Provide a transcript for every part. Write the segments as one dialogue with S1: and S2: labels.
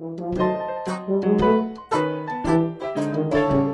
S1: Thank mm-hmm. you. Mm-hmm.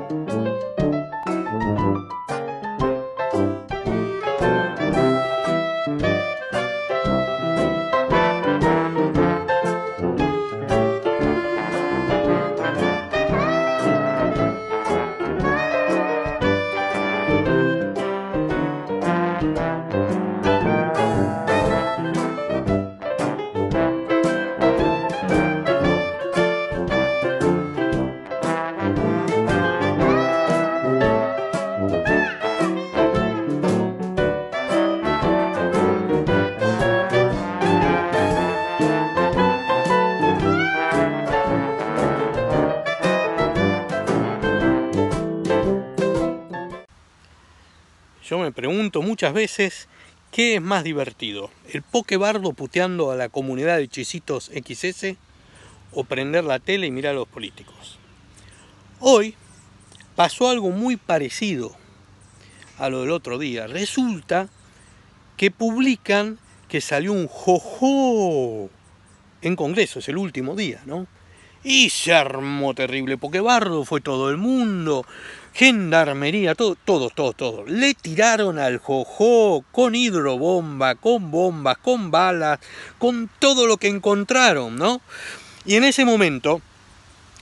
S1: Yo me pregunto muchas veces qué es más divertido, el pokebardo puteando a la comunidad de chisitos XS o prender la tele y mirar a los políticos. Hoy pasó algo muy parecido a lo del otro día. Resulta que publican que salió un jojo en Congreso, es el último día, ¿no? Y se armó terrible, porque fue todo el mundo, gendarmería, todo, todo, todo, todo. Le tiraron al jojo con hidrobomba, con bombas, con balas, con todo lo que encontraron, ¿no? Y en ese momento,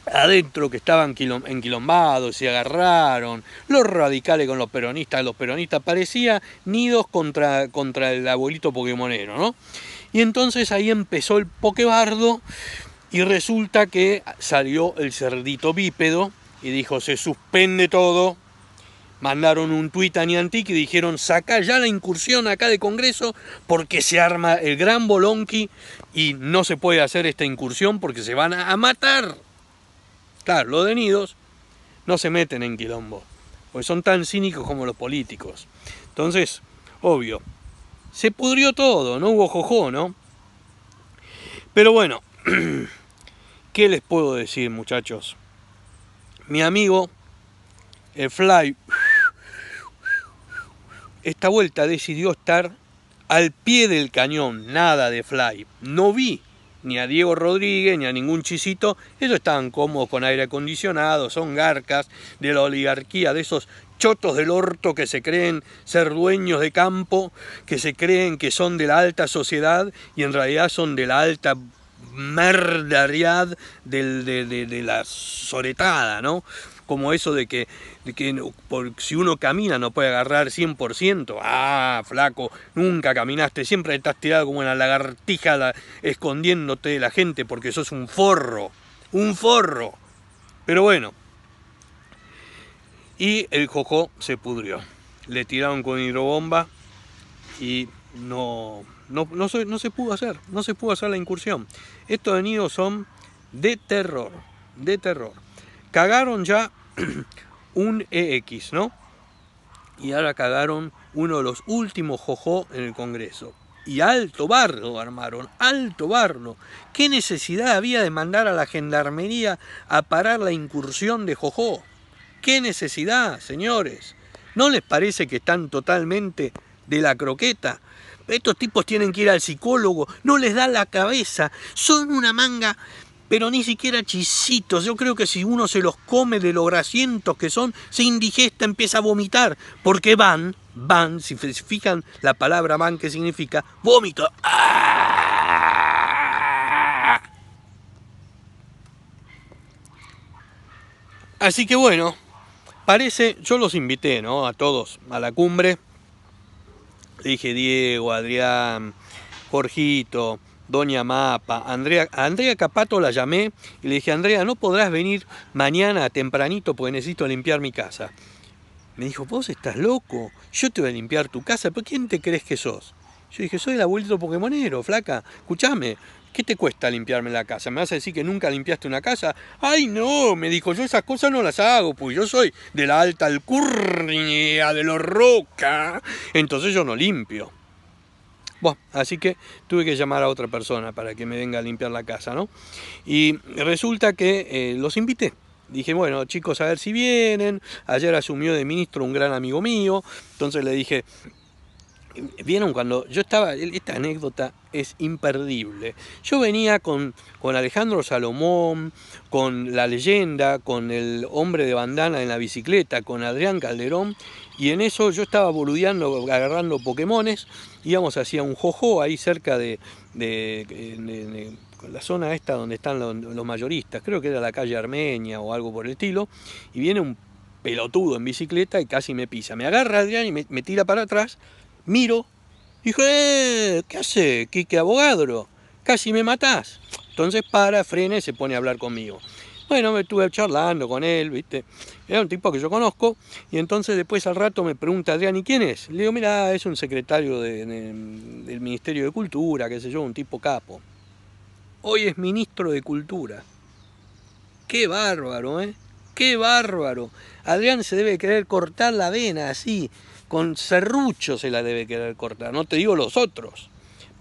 S1: adentro que estaban enquilombados, se agarraron, los radicales con los peronistas, los peronistas parecía nidos contra, contra el abuelito pokemonero, ¿no? Y entonces ahí empezó el pokebardo y resulta que salió el cerdito bípedo y dijo, se suspende todo. Mandaron un tuit a Niantic y dijeron, saca ya la incursión acá de Congreso porque se arma el gran bolonqui y no se puede hacer esta incursión porque se van a matar. Claro, los denidos no se meten en quilombo, porque son tan cínicos como los políticos. Entonces, obvio, se pudrió todo, no hubo jojo, ¿no? Pero bueno, ¿Qué les puedo decir, muchachos? Mi amigo, Fly, esta vuelta decidió estar al pie del cañón, nada de Fly. No vi ni a Diego Rodríguez, ni a ningún chisito, ellos estaban cómodos con aire acondicionado, son garcas de la oligarquía, de esos chotos del orto que se creen ser dueños de campo, que se creen que son de la alta sociedad y en realidad son de la alta merdariad de, la soretada, ¿no? Como eso de que, de que por, si uno camina no puede agarrar 100%. Ah, flaco, nunca caminaste, siempre estás tirado como una lagartija escondiéndote de la gente porque sos un forro, un forro. Pero bueno. Y el jojo se pudrió. Le tiraron con hidrobomba y no, no, se, pudo hacer, no se pudo hacer la incursión. Estos venidos son de terror, de terror. Cagaron ya un EX, ¿no? Y ahora cagaron uno de los últimos jojo en el Congreso. Y alto barro armaron, alto barro. ¿Qué necesidad había de mandar a la gendarmería a parar la incursión de jojo? ¿Qué necesidad, señores? ¿No les parece que están totalmente de la croqueta? Estos tipos tienen que ir al psicólogo, no les da la cabeza, son una manga, pero ni siquiera chisitos. Yo creo que si uno se los come de lo grasientos que son, se indigesta, empieza a vomitar, porque van, van, si fijan la palabra van que significa vómito. Así que bueno, parece, yo los invité, ¿no? A todos a la cumbre. Le dije Diego, Adrián, Jorgito, Doña Mapa, Andrea, a Andrea Capato la llamé y le dije, Andrea, no podrás venir mañana tempranito porque necesito limpiar mi casa. Me dijo, vos estás loco, yo te voy a limpiar tu casa, ¿pero quién te crees que sos? Yo dije, soy el abuelito Pokémonero flaca, escúchame, ¿Qué te cuesta limpiarme la casa? ¿Me vas a decir que nunca limpiaste una casa? Ay, no, me dijo, yo esas cosas no las hago, pues yo soy de la alta alcurnia, de los roca, entonces yo no limpio. Bueno, así que tuve que llamar a otra persona para que me venga a limpiar la casa, ¿no? Y resulta que eh, los invité. Dije, bueno, chicos, a ver si vienen. Ayer asumió de ministro un gran amigo mío. Entonces le dije, Vieron cuando yo estaba, e, esta anécdota es imperdible. Yo venía con, con Alejandro Salomón, con La Leyenda, con el hombre de bandana en la bicicleta, con Adrián Calderón, y en eso yo estaba boludeando, agarrando Pokémones, íbamos hacia un jojo ahí cerca de, la zona esta donde están los, mayoristas, creo que era la calle Armenia o algo por el estilo, y viene un pelotudo en bicicleta y casi me pisa. Me agarra Adrián y me tira para atrás miro, y dije, eh, ¿qué hace, Quique Abogadro? Casi me matás. Entonces para, frena y se pone a hablar conmigo. Bueno, me estuve charlando con él, ¿viste? Era un tipo que yo conozco, y entonces después al rato me pregunta Adrián, ¿y quién es? Le digo, mira, es un secretario del Ministerio de Cultura, qué sé yo, un tipo capo. Hoy es ministro de Cultura. Qué bárbaro, ¿eh? Qué bárbaro. Adrián se debe querer cortar la vena así, con serrucho se la debe querer cortar, no te digo los otros,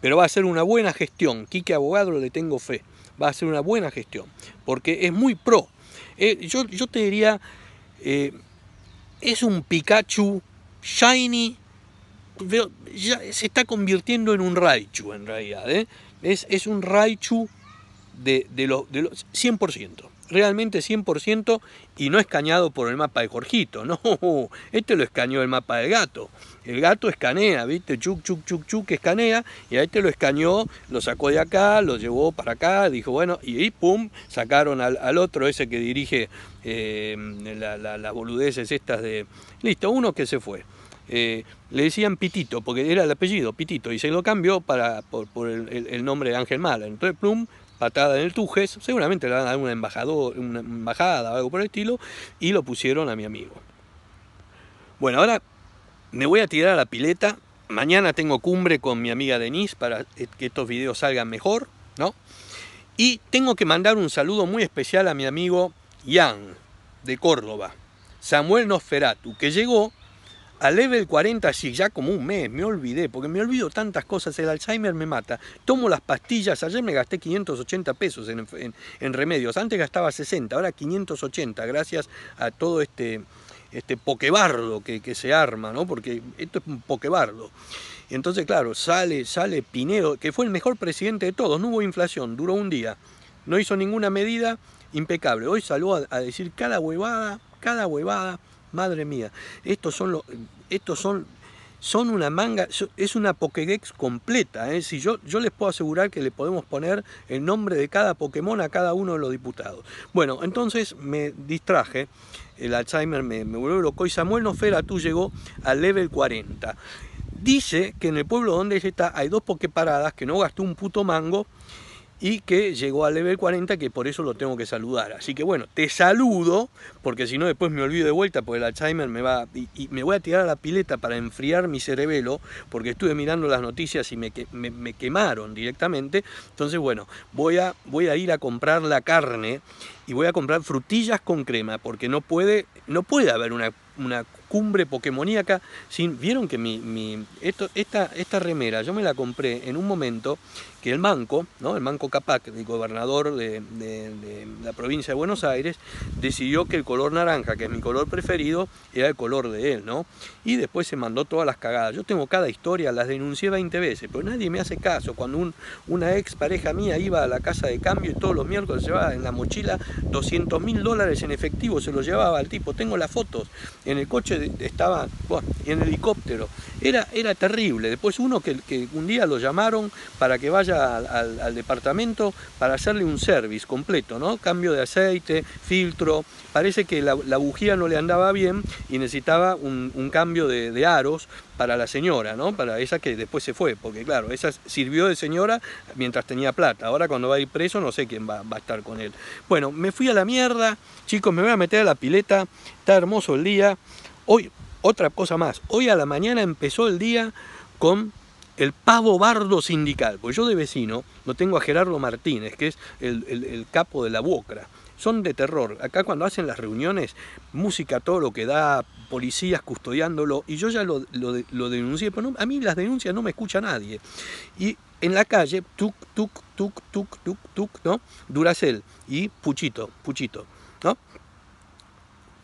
S1: pero va a ser una buena gestión. Quique Abogado le tengo fe, va a ser una buena gestión, porque es muy pro. Eh, yo, te diría, eh, es un Pikachu shiny, se está convirtiendo en un Raichu en realidad. ¿eh? Es, un Raichu de, los, de los 100% realmente 100% y no escañado por el mapa de Jorgito. No, este lo escaneó el mapa del gato. El gato escanea, ¿viste? Chuc, chuc, chuc, chuc, escanea. Y a este lo escaneó, lo sacó de acá, lo llevó para acá, dijo, bueno, y, pum, sacaron al, otro, ese que dirige eh, las la, boludeces estas de... Listo, uno que se fue. Eh, le decían Pitito, porque era el apellido, Pitito, y se lo cambió para, por, el, nombre de Ángel Mala. Entonces, plum, patada en el Tujes, seguramente le van a dar una, embajada o algo por el estilo, y lo pusieron a mi amigo. Bueno, ahora me voy a tirar a la pileta. Mañana tengo cumbre con mi amiga Denise para que estos videos salgan mejor, ¿no? Y tengo que mandar un saludo muy especial a mi amigo Ian de Córdoba, Samuel Nosferatu, que llegó a level 40 sí, ya como un mes, me olvidé, porque me olvido tantas cosas, el Alzheimer me mata, tomo las pastillas, ayer me gasté 580 pesos en, remedios, antes gastaba 60, ahora 580, gracias a todo este, este pokebardo que, que se arma, ¿no? porque esto es un pokebardo. entonces, claro, sale, sale Pinedo, que fue el mejor presidente de todos, no hubo inflación, duró un día, no hizo ninguna medida impecable, hoy salió a decir cada huevada, cada huevada, Madre mía, estos son son, son una manga, es una Pokédex completa. ¿eh? Si yo, yo les puedo asegurar que le podemos poner el nombre de cada Pokémon a cada uno de los diputados. Bueno, entonces me distraje, el Alzheimer me, me volvió loco y Samuel Nofera tú llegó al level 40. Dice que en el pueblo donde ella está hay dos Poképaradas que no gastó un puto mango y que llegó al level 40, que por eso lo tengo que saludar. Así que bueno, te saludo, porque si no después me olvido de vuelta, porque el Alzheimer me va, y, me voy a tirar a la pileta para enfriar mi cerebelo, porque estuve mirando las noticias y me, quemaron directamente. Entonces bueno, voy a, voy a ir a comprar la carne y voy a comprar frutillas con crema, porque no puede, no puede haber una, una cumbre pokemoníaca. Sin, Vieron que mi, esta, esta remera yo me la compré en un momento que el Manco, ¿no? el Manco Capac, el gobernador de, la provincia de Buenos Aires, decidió que el color naranja, que es mi color preferido, era el color de él, ¿no? Y después se mandó todas las cagadas. Yo tengo cada historia, las denuncié 20 veces, pero nadie me hace caso. Cuando un, una ex pareja mía iba a la casa de cambio y todos los miércoles llevaba en la mochila 200 mil dólares en efectivo, se lo llevaba al tipo. Tengo las fotos en el coche de estaba bueno, en helicóptero. Era, era terrible. Después uno que, un día lo llamaron para que vaya al, departamento para hacerle un service completo, ¿no? Cambio de aceite, filtro. Parece que la, bujía no le andaba bien y necesitaba un, cambio de, aros para la señora, ¿no? Para esa que después se fue, porque claro, esa sirvió de señora mientras tenía plata. Ahora cuando va a ir preso no sé quién va, va, a estar con él. Bueno, me fui a la mierda, chicos, me voy a meter a la pileta, está hermoso el día. Hoy, otra cosa más, hoy a la mañana empezó el día con el pavo bardo sindical, pues yo de vecino no tengo a Gerardo Martínez, que es el, capo de la Buocra. Son de terror. Acá cuando hacen las reuniones, música todo lo que da, policías custodiándolo, y yo ya lo, denuncié, pero a mí las denuncias no me escucha nadie. Y en la calle, tuk, tuk, tuk, tuk, tuk, tuk, ¿no? Duracel y Puchito, Puchito, ¿no?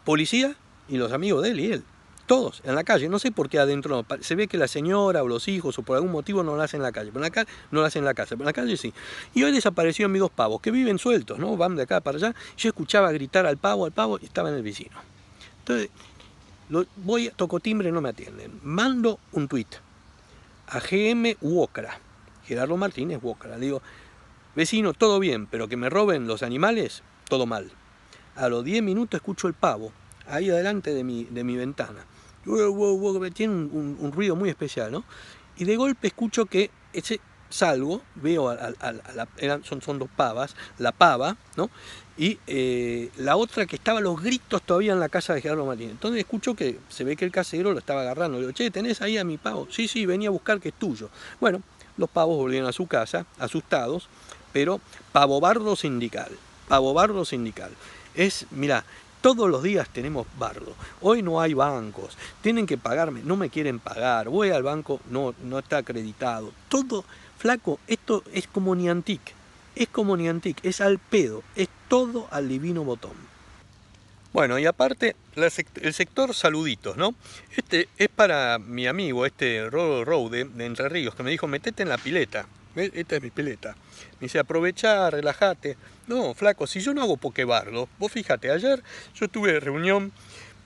S1: Policía y los amigos de él y él. Todos en la calle, no sé por qué adentro Se ve que la señora o los hijos o por algún motivo no la hacen en la calle, pero la no la hacen en la casa, pero en la calle sí. Y hoy mis amigos pavos que viven sueltos, ¿no? Van de acá para allá. Yo escuchaba gritar al pavo, al pavo y estaba en el vecino. Entonces, lo, voy, toco timbre, no me atienden. Mando un tuit a GM Wokra, Gerardo Martínez Wokra. Le digo, vecino, todo bien, pero que me roben los animales, todo mal. A los 10 minutos escucho el pavo ahí adelante de mi, de mi ventana. Tiene un, ruido muy especial, ¿no? Y de golpe escucho que ese, salgo, veo a, la, son, son dos pavas, la pava, ¿no? Y eh, la otra que estaba los gritos todavía en la casa de Gerardo Martínez. Entonces escucho que se ve que el casero lo estaba agarrando. Le digo, che, ¿tenés ahí a mi pavo? Sí, sí, venía a buscar que es tuyo. Bueno, los pavos volvieron a su casa, asustados, pero pavobardo sindical, pavobardo sindical. Es, mira, todos los días tenemos bardo. Hoy no hay bancos. Tienen que pagarme. No me quieren pagar. Voy al banco. No, no está acreditado. Todo flaco. Esto es como Niantic. Es como Niantic. Es al pedo. Es todo al divino botón. Bueno, y aparte, el sector saluditos, ¿no? Este es para mi amigo, este Rodo Rode de Entre Ríos, que me dijo, metete en la pileta. Esta es mi pileta. Me dice, aprovecha relájate. No, flaco, si yo no hago pokebardo, vos fíjate, ayer yo tuve reunión,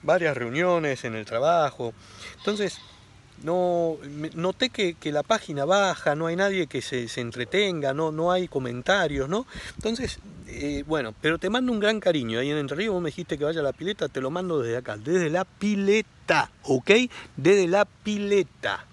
S1: varias reuniones en el trabajo. Entonces, no noté que, la página baja, no hay nadie que se, entretenga, no, no hay comentarios, ¿no? Entonces, eh, bueno, pero te mando un gran cariño. Ahí en Entre Ríos vos me dijiste que vaya a la pileta, te lo mando desde acá, desde la pileta, ¿ok? Desde la pileta.